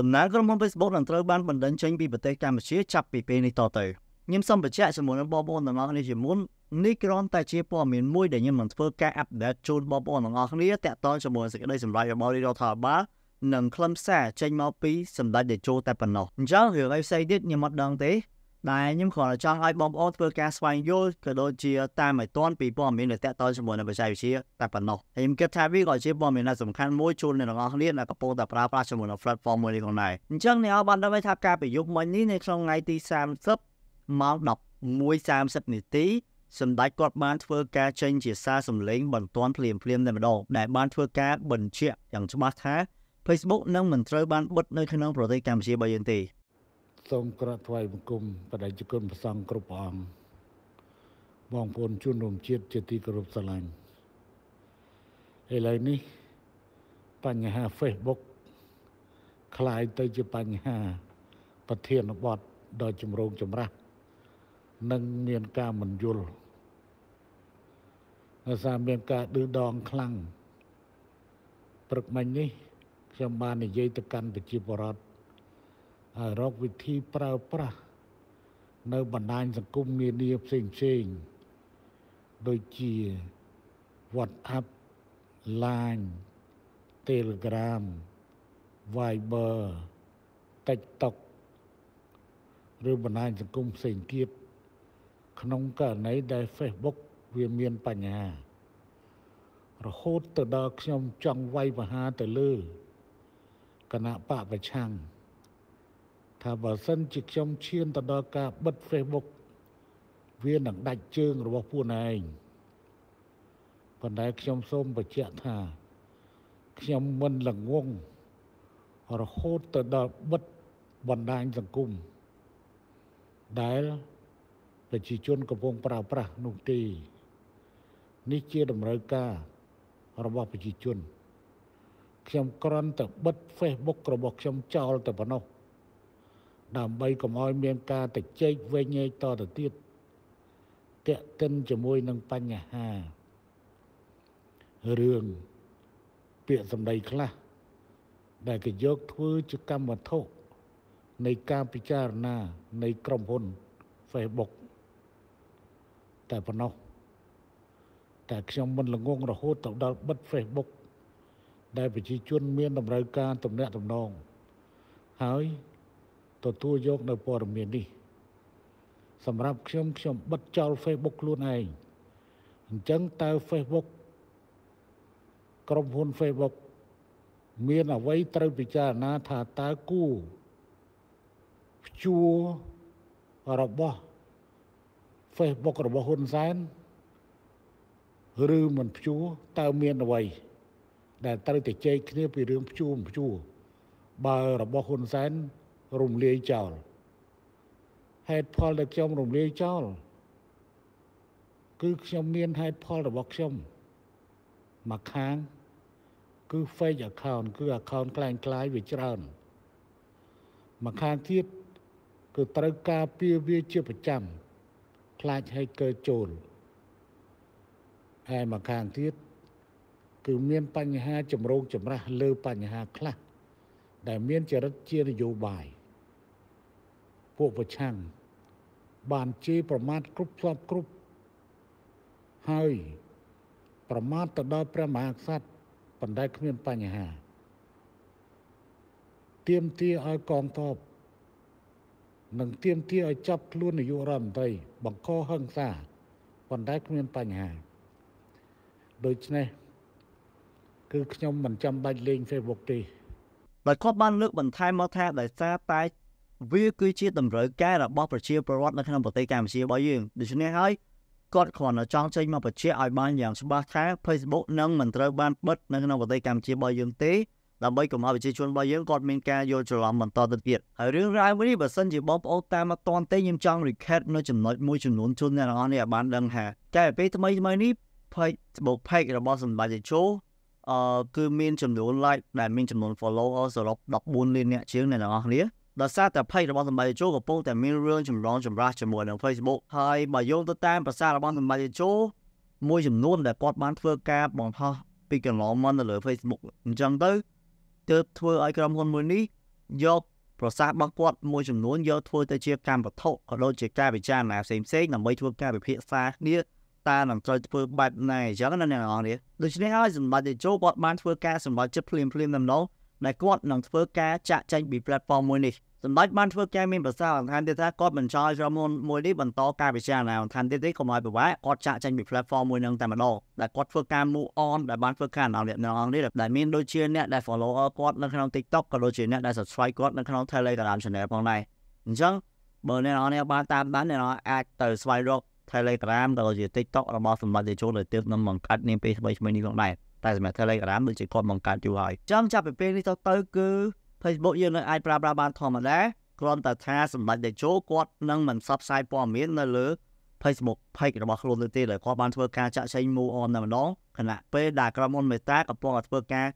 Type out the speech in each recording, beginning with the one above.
ដំណើរក្រុមហ៊ុន Facebook នឹងត្រូវបានបណ្ដឹងចេញពីប្រទេសកម្ពុជាចាប់ពីពេលនេះតទៅខ្ញុំសូមបញ្ជាក់ជាមួយនឹងបងប្អូនទាំងអស់គ្នាជាមុននេះគ្រាន់តែជាព័ត៌មានមួយដែលខ្ញុំនឹងធ្វើការអាប់ដេតជូនបងប្អូនទាំងអស់គ្នាតាក់ទងជាមួយសេចក្តីសម្រេចរបស់រដ្ឋាភិបាលនិងខ្លឹមសារចេញមកពីសម្ដេចតេជោតែប៉ុណ្ណោះអញ្ចឹងរឿងអីផ្សេងទៀតខ្ញុំអត់ដឹងទេដែលខ្ញុំគ្រាន់តែចង់ឲ្យបងប្អូនធ្វើការស្វែងយល់ក៏ដូចជាតាមឲ្យទាន់ពីព័ត៌មានដែលតកតជាមួយនឹងបច្ចេកវិទ្យាតែប៉ុណ្ណោះហើយខ្ញុំគិតថាវាក៏ជាព័ត៌មានដែលសំខាន់មួយជូនអ្នកទាំងអស់គ្នាដែលកំពុងតែប្រើប្រាស់ជាមួយនឹង platform មួយនេះផងដែរអញ្ចឹងអ្នកអរបានដឹងថាការប្រយុទ្ធមិញនេះនៅក្នុងថ្ងៃទី30ម៉ោង11:30នាទី សម្ដេចគាត់បាន ធ្វើការចេញជាសារសម្លេង បន្ទាន់ភ្លាមភ្លាមតែម្ដងដែលបានធ្វើការបញ្ជាក់យ៉ាងច្បាស់ថា Facebook នឹងមិនត្រូវបានបិទនៅក្នុងប្រទេសកម្ពុជាបើយើងទេសូមក្រាបថ្វាយបង្គំបដិជគុណព្រះសង្ឃគ្រប់ព្រះអង្គបងប្អូនជនរួមជាតិជាទីគោរពស្រឡាញ់ឥឡូវនេះបញ្ហា Facebook คล้ายទៅជាបញ្ហាប្រធានបទដ៏ចម្រូងចម្រាសនិងមានការមិនយល់ដោយសារមានការឌឺដងខ្លាំងព្រឹកមិញនេះខ្ញុំបាននិយាយទៅកាន់ប្រជាពលរដ្ឋរកវិធីប្រើប្រាស់នៅបណ្ដាញសង្គមនានាផ្សេងផ្សេងដូចជា WhatsApp Line Telegram Viber TikTok ឬបណ្ដាញសង្គមផ្សេងទៀតក្នុងករណីដែល Facebook វាមានបញ្ហារហូតទៅដល់ខ្ញុំចង់វាយប្រហារទៅលើគណៈបកប្រឆាំងថាបើសិន ជាខ្ញុំឈានទៅដល់ការបិទ Facebook វានឹងដាច់ជើងរបស់ខ្លួនឯងប៉ុន្តែខ្ញុំសូមបញ្ជាក់ថា ខ្ញុំមិនល្ងងរហូតទៅដល់បិទបណ្ដាញសង្គមដែលប្រជាជនកំពុងប្រើប្រាស់នោះទេនេះជាតម្រូវការ របស់ប្រជាជន ខ្ញុំក្រន់តែបិទ Facebook របស់ខ្ញុំចោលតែប៉ុណ្ណោះដើម្បីកុំឲ្យមានការតិចែកវិញឯតទៅទៀតតេតិនជាមួយនឹងបញ្ហារឿងពាក្យសម្ដីខ្លះដែលគេយកធ្វើជាកម្មវត្ថុនៃការពិចារណានៃក្រុមហ៊ុន Facebook តែប៉ុណ្ណោះតែខ្ញុំមិនល្ងងរហូតទៅដល់បិទ Facebook ដែលប្រជាជនមានតម្រូវការទំនាក់ទំនងហើយទទួលយកនៅព័ត៌មាននេះសម្រាប់ខ្ញុំខ្ញុំបិទចោល Facebook ខ្លួនឯងអញ្ចឹងតើ Facebook ក្រុមហ៊ុន Facebook មានអ្វីត្រូវពិចារណាថាតើគូព្យួររបស់ Facebook របស់ហ៊ុនសែនឬមិនព្យួរតើមានអ្វី ដែលត្រូវតែចែកគ្នាពីរឿងព្យួរមិនព្យួរបើរបស់ហ៊ុនសែនរំលាយចោលហេតុផលដែលខ្ញុំរំលាយចោលគឺខ្ញុំមានហេតុផលរបស់ខ្ញុំមួយខាង គឺ fake account គឺ account คล้ายคล้ายវាច្រើនមួយខាងទៀតគឺត្រូវការពារវាជាប្រចាំ ខ្លាចឲ្យកើតចូលហើយមួយខាងទៀតគឺមានបញ្ហាចម្រូងចម្រាសលើបញ្ហាខ្លះដែលមានចរិតជានយោបាយពួកប្រឆាំងបានជេរប្រមាថគ្រប់ផ្លប់គ្រប់ហើយប្រមាថទៅដល់ព្រះមហាក្សត្រប៉ុន្តែគ្មានបញ្ហាទៀមទាឲ្យកងទ័ពនិងទៀមទាឲ្យចាប់ខ្លួននាយករដ្ឋមន្ត្រីបង្កហិង្សាប៉ុន្តែគ្មានបញ្ហាដូច្នេះគឺខ្ញុំមិនចាំបាច់លេង Facebook ទេបើគាត់បាន លើកបន្ថែមមកថាដោយសារតែវាគឺជាតម្រូវការរបស់ប្រជាពលរដ្ឋនៅក្នុងប្រទេសកម្ពុជារបស់យើងដូច្នេះហើយគាត់គ្រាន់តែចង់ចេញមកបញ្ជាក់ឲ្យបានយ៉ាងច្បាស់ថា Facebook នឹងមិនត្រូវបានបិទនៅក្នុងប្រទេសកម្ពុជារបស់យើងទេដើម្បីកុំឲ្យប្រជាជនរបស់យើងគាត់មានការយល់ច្រឡំបន្តទៅទៀតហើយរឿងរ៉ាវមួយនេះបើសិនជាបងប្អូនតាមមកតាន់ទេខ្ញុំចង់ recap នៅចំណុចមួយចំនួនជូនអ្នកទាំងអស់នេះឲ្យបានដឹងថាតែពេលថ្មីថ្មីនេះ Facebook page របស់សម្ដេចតេជោអឺគឺមានចំនួន like ដែលមានចំនួន follower សរុប14លានអ្នកជាងអ្នកទាំងអស់គ្នាដោយសារតែភ័យរបស់សម្បត្តិជោកំពុងតែមានរឿងចម្រងចម្រាស់ជាមួយនឹង Facebook ហើយបើយោងទៅតាមប្រសារបស់សម្បត្តិជោមួយចំនួនដែលគាត់បានធ្វើការបង្ហោះពីកន្លងមកនៅលើ Facebook អញ្ចឹងទៅទើបធ្វើឲ្យក្រុមហ៊ុនមួយនេះយកប្រសាសន៍របស់គាត់មួយចំនួនយកធ្វើទៅជាកម្មវត្ថុក៏ដូចជាការពិចារណាផ្សេងផ្សេងដើម្បីធ្វើការវិភាគសាគ្នាតើនឹងត្រូវធ្វើបែបណាអញ្ចឹងណាអ្នកនរនេះដូច្នេះហើយសម្បត្តិជោគាត់បានធ្វើការសម្បត្តិចិត្តភ្លាមភ្លាមដំណោដែលគាត់នឹងធ្វើការចាក់ចែងពី platform មួយនេះសម្ដេចបានធ្វើការមានប្រសាសន៍បន្ថែមទៀតថាគាត់មិនចោលក្រុមហ៊ុនមួយនេះបន្តការពិចារណាបន្ថែមទៀតទេកុំឲ្យពិបាកគាត់ចាក់ចេញពី platform មួយនឹងតែម្ដងដែលគាត់ធ្វើការ move on ដែលបានធ្វើការអនុអ្នកនរអង្គនេះដែលមានដូចជាអ្នកដែល follower គាត់នៅក្នុង TikTok ក៏ដូចជាអ្នកដែល subscribe គាត់នៅក្នុង Telegram channel ផងដែរអញ្ចឹងបើអ្នកនរអង្គបានតាមដានអ្នកនរអាចទៅស្វែងរក Telegram ក៏ដូចជា TikTok របស់សម្ដេចតេជោលើទៀតនឹងបង្កើតនាពេលថ្មីៗនេះផងដែរតែសម្រាប់ Telegram ដូចជាគាត់បង្កើតយូរហើយចាំចាប់ពីពេលនេះទៅទៅគឺ Facebook យើងនៅអាចប្រើប្រាស់បានធម្មតាគ្រាន់តែថាសម្ដេចតេជោគាត់នឹងមិនផ្សព្វផ្សាយព័ត៌មាននៅលើ Facebook page របស់ខ្លួននោះទេដែលគាត់បានធ្វើការចាក់ចែង move on តែម្ដងខណៈពេលដែលក្រុមហ៊ុន Meta កំពុងតែធ្វើការ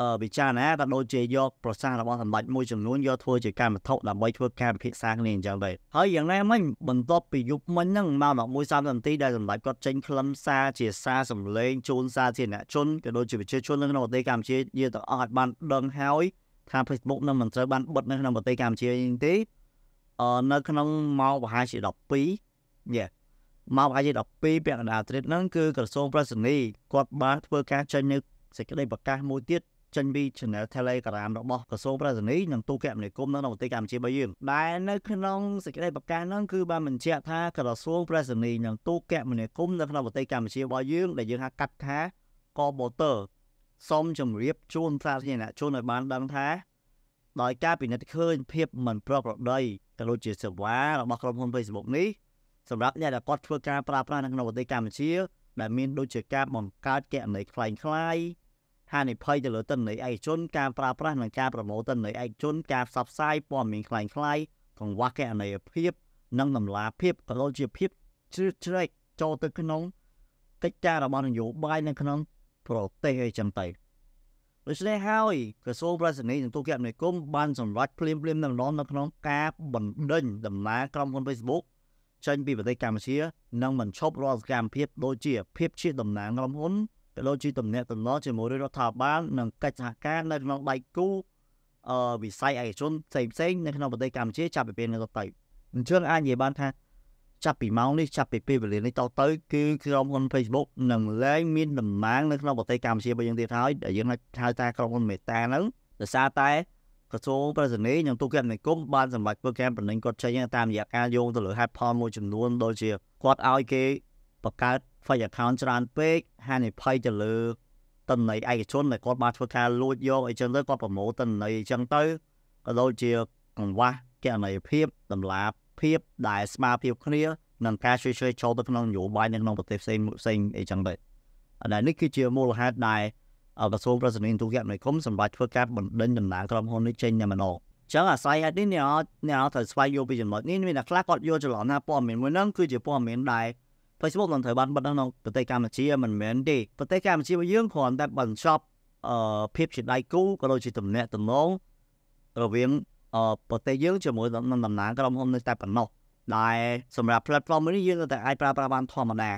អឺពិចារណាថាដូចជាយកប្រសាសន៍របស់សម្ដេចមួយចំនួនយកធ្វើជាកម្មវត្ថុដើម្បីធ្វើការពិភាក្សាគ្នាអញ្ចឹងដែរហើយយ៉ាងណាមិញបន្ទាប់ពីយប់មិញហ្នឹងម៉ោង11:30នាទីដែលសម្ដេចគាត់ចេញខ្លឹមសារជាសារសម្លេងជូនសាធារណជនក៏ដូចជាប្រជាជននៅក្នុងប្រទេសកម្ពុជាយើងទាំងអស់បានដឹងហើយថា Facebook នឹងមិនត្រូវបានបិទនៅក្នុងប្រទេសកម្ពុជាយើងទេអឺនៅក្នុងម៉ោងប្រហែលជា12យេម៉ោងប្រហែលជា12ពាក់កណ្ដាលអាទិត្យហ្នឹងគឺក្រសួងប្រសិទ្ធនីគាត់បានធ្វើការចេញនៅសេចក្តីប្រកាសមួយទៀតចេញពី channel Telegram របស់ក្រសួងប្រសិទ្ធនីនិងទូរគមនាគមន៍នៅក្នុងប្រទេសកម្ពុជារបស់យើងដែលនៅក្នុងសេចក្តីប្រកាសហ្នឹងគឺបានបញ្ជាក់ថាក្រសួងប្រសិទ្ធនីនិងទូរគមនាគមន៍នៅក្នុងប្រទេសកម្ពុជារបស់យើងដែលយើងហៅកាត់ថាកបតើសូមជម្រាបជូនសាធារណជនឲ្យបានដឹងថា ដោយការពិនិត្យឃើញភាពមិនប្រក្រតីក៏ដូចជាសេវារបស់ក្រុមហ៊ុន Facebook នេះសម្រាប់អ្នកដែលគាត់ធ្វើការប្រើប្រាស់នៅក្នុងប្រទេសកម្ពុជាដែលមានដូចជាការបង្កើតគណនីคล้ายៗហានិភ័យទៅលើទិន្នន័យឯកជនការប្រើប្រាស់និងការប្រមូលទិន្នន័យឯកជនការផ្សព្វផ្សាយព័ត៌មានคล้ายៗកង្វះគណនេយ្យភាពនិងតម្លាភាពក៏ដូចជាភាពជ្រឿតជ្រែកចូលទៅក្នុងកិច្ចការរបស់នយោបាយនៅក្នុងប្រទេសអីចឹងទៅដូច្នេះហើយក្រសួងប្រសិទ្ធិនិងទូរគមនាគមន៍បានសម្រេចភ្លាមភ្លាមនៅម្ដងនៅក្នុងការបណ្ដេញដំណើរក្រុមហ៊ុន Facebook ចេញពីប្រទេសកម្ពុជានិងមិនឈប់រាល់សកម្មភាពដូចជាភាពជាតំណាងក្រុមហ៊ុនក៏ដូចជាតំណែងតំណងជាមួយរដ្ឋាភិបាលនិងកិច្ចសហការនៅក្នុងដៃគូអឺវិស័យឯកជនផ្សេងផ្សេងនៅក្នុងប្រទេសកម្ពុជាចាប់ពីពេលនេះទៅអញ្ចឹងអាចនិយាយបានថាចាប់ពីម៉ោងនេះចាប់ពីពេលវេលានេះតទៅ គឺក្រុមហ៊ុន Facebook នឹងឡើងមានតំណែងនៅក្នុងប្រទេសកម្ពុជារបស់យើងទៀតហើយដែលយើងហៅថាក្រុមហ៊ុនមេតាហ្នឹងដោយសារតែ ក្រសួងប្រសិនីនិងទូរគមនាគមន៍បានសម្រេចធ្វើការបណ្ដឹងគាត់ចេញតាមរយៈការយោងទៅលើហេតុផលមួយចំនួនដូចជាគាត់ឲ្យគេបង្កើត fake account ច្រើនពេកហានិភ័យទៅលើតំណែងឯកជនដែលគាត់បានធ្វើការលួចយកអីចឹងទៅគាត់ប្រមូលតំណែងអីចឹងទៅក៏ដូចជាកង្វះគណនេយ្យភាពតម្លាភាពដែលស្មើភាពគ្នានឹងការជួយជួយចូលទៅក្នុងនយោបាយនៅក្នុងប្រទេសផ្សេងផ្សេងអីចឹងដែរតែនេះគឺជាមូលហេតុដែលក្រសួងប្រសិទ្ធិទូរគមនាគមន៍សម្រាប់ធ្វើការបណ្ដេញដំណើរក្រុមហ៊ុននេះចេញតែម្ដងចឹងអាស្រ័យហេតុនេះអ្នកអ្នកត្រូវស្វែងយល់ពីចំណុចនេះមានអ្នកខ្លះគាត់យល់ច្រឡំថាព័ត៌មានមួយហ្នឹងគឺជាព័ត៌មានដែល Facebook នឹងត្រូវបានបិទនៅក្នុងប្រទេសកម្ពុជាមិនមែនទេប្រទេសកម្ពុជារបស់យើងគ្រាន់តែបញ្ចប់អឺភាពជាដៃគូក៏ដូចជាទំនាក់ទំនងរវាងប្រទេសយើងជាមួយនឹងដំណើរក្រុមហ៊ុននៅតែប៉ុណ្ណោះដែលសម្រាប់ platform នេះយើងនៅតែអាចប្រើប្រាស់បានធម្មតា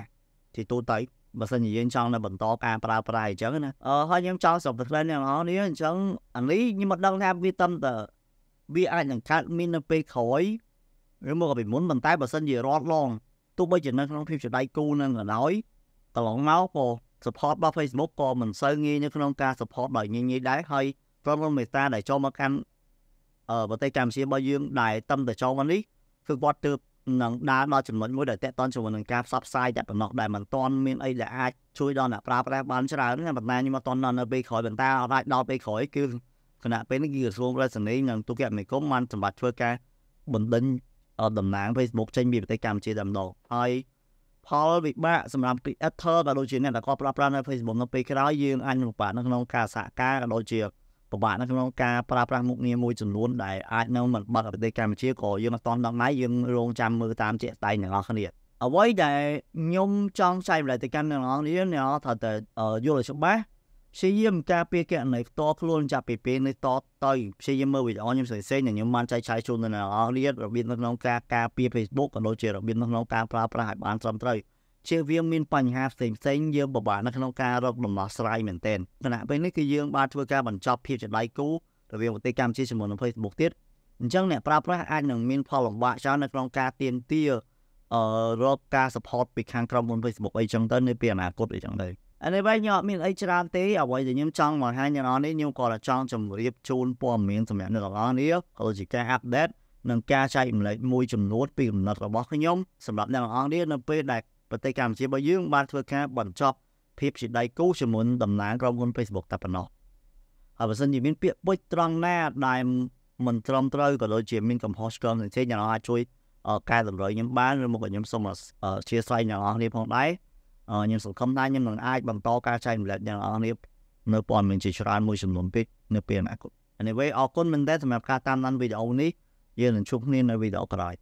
ជាទូទៅបើសិនជាយើងចង់នៅបន្តការប្រើប្រាស់អញ្ចឹងណាអឺហើយខ្ញុំចង់សរុបទៅខ្លួនអ្នកនរនេះអញ្ចឹងអានេះខ្ញុំមិនដឹងថាវាតឹមតើវាអាចនឹងកើតមាននៅពេលក្រោយឬមកពីមុនប៉ុន្តែបើសិនជារត់ឡងទោះបីជានៅក្នុងភាពជាដៃគូនឹងក៏ដោយកន្លងមកក៏ support របស់ Facebook ក៏មិនសូវងាយនៅក្នុងការ support ដោយងាយងាយដែរហើយក្រុមហ៊ុនមេតាដែលចូលមកកាន់ប្រទេសកម្ពុជារបស់យើងដែលតឹមតចងមកនេះគឺគាត់ទើបនឹងដើរដល់ចំណុចមួយដែលតេតតនជាមួយនឹងការផ្សព្វផ្សាយតែប៉ុណ្ណោះដែលមិនទាន់មានអីដែលអាចជួយដល់អ្នកប្រើប្រាស់បាន ច្រើនណាប៉ុន្តែខ្ញុំអត់ទាន់នៅពេលក្រោយប៉ុន្តែអាចដល់ពេលក្រោយគឺគណៈពេលនេះគឺក្រសួងរដ្ឋសនីនិងទូគមនាគមន៍បានសម្បត្តិធ្វើការបណ្ដិញតំណាង Facebook ចេញពីប្រទេសកម្ពុជាតែម្ដងហើយផលវិបាកសម្រាប់ creator ក៏ដូចជាអ្នកដែលគាត់ប្រើប្រាស់នៅ Facebook នៅពេលក្រោយយើងអាចលំបាកនៅក្នុងការសហការក៏ដូចជាពិបាកនៅក្នុងការប្រើប្រាស់មុខងារមួយចំនួនដែលអាចនៅមិនបាត់ប្រទេសកម្ពុជាក៏យើងអត់តន់ដល់ណៃយើងរងចាំមើលតាមជាក់ស្ដែងទាំងអស់គ្នាអ្វីដែលខ្ញុំចង់ចែកម្លែកទៅកាន់អ្នកនរនេះអ្នកថាតើយល់ច្បាស់ព្យាយាមការពារកណីផ្ទាល់ខ្លួនចាប់ពីពេលនេះតទៅព្យាយាមមើលវីដេអូខ្ញុំផ្សេងៗដែលខ្ញុំបានចែកចាយជូនដល់អ្នកនរនេះរបៀបនៅក្នុងការការពារ Facebook ក៏ដូចជារបៀបនៅក្នុងការប្រើប្រាស់ឲ្យបានត្រឹមត្រូវជាវាមានបញ្ហាផ្សេងផ្សេងយើងពិបាកនៅក្នុងការរកដំណោះស្រាយមែនទែនគណៈពេលនេះគឺយើងបានធ្វើការបញ្ចប់ភាពជាដៃគូរវាងប្រទេសកម្ពុជាជាមួយនឹង Facebook ទៀតអញ្ចឹងអ្នកប្រើប្រាស់អាចនឹងមានផលលំបាកច្រើននៅក្នុងការទៀនទាអឺរកការ support ពីខាងក្រុមហ៊ុន Facebook អីចឹងទៅនៅពេលអនាគតអីចឹងទៅអានេះវិញខ្ញុំអត់មានអីច្រើនទេអ្វីដែលខ្ញុំចង់បង្ហាញដល់អ្នកនេះខ្ញុំគាត់ចង់ជម្រាបជូនព័ត៌មានសម្រាប់អ្នកទាំងអស់នេះក៏ជាការ update និងការចែករំលែកមួយចំនួនពីកំណត់របស់ខ្ញុំសម្រាប់អ្នកទាំងអស់នេះនៅពេលដែលប្រទេសកម្ពុជារបស់យើងបានធ្វើការបញ្ចប់ភាពជាដៃគូជាមួយតំណាងក្រុមហ៊ុន Facebook តែប៉ុណ្ណោះហើយបើសិនជាមានពាក្យពុជត្រង់ណាដែលមិនត្រឹមត្រូវក៏ដូចជាមានកំហុសឆ្គងផ្សេងៗអ្នកអាចជួយកែតម្រូវខ្ញុំបានឬមកខ្ញុំសូមអធិស្ឋានអ្នកនរនេះផងដែរខ្ញុំសង្ឃឹមថាខ្ញុំនឹងអាចបន្តការចែករំលែកអ្នកនរនេះនៅព័ត៌មានជាច្រើនមួយចំនួនពេកនៅពេលអនាគត Anyway អរគុណមែនតើសម្រាប់ការតាមដានវីដេអូនេះយើងនឹងជួបគ្នានៅវីដេអូក្រោយ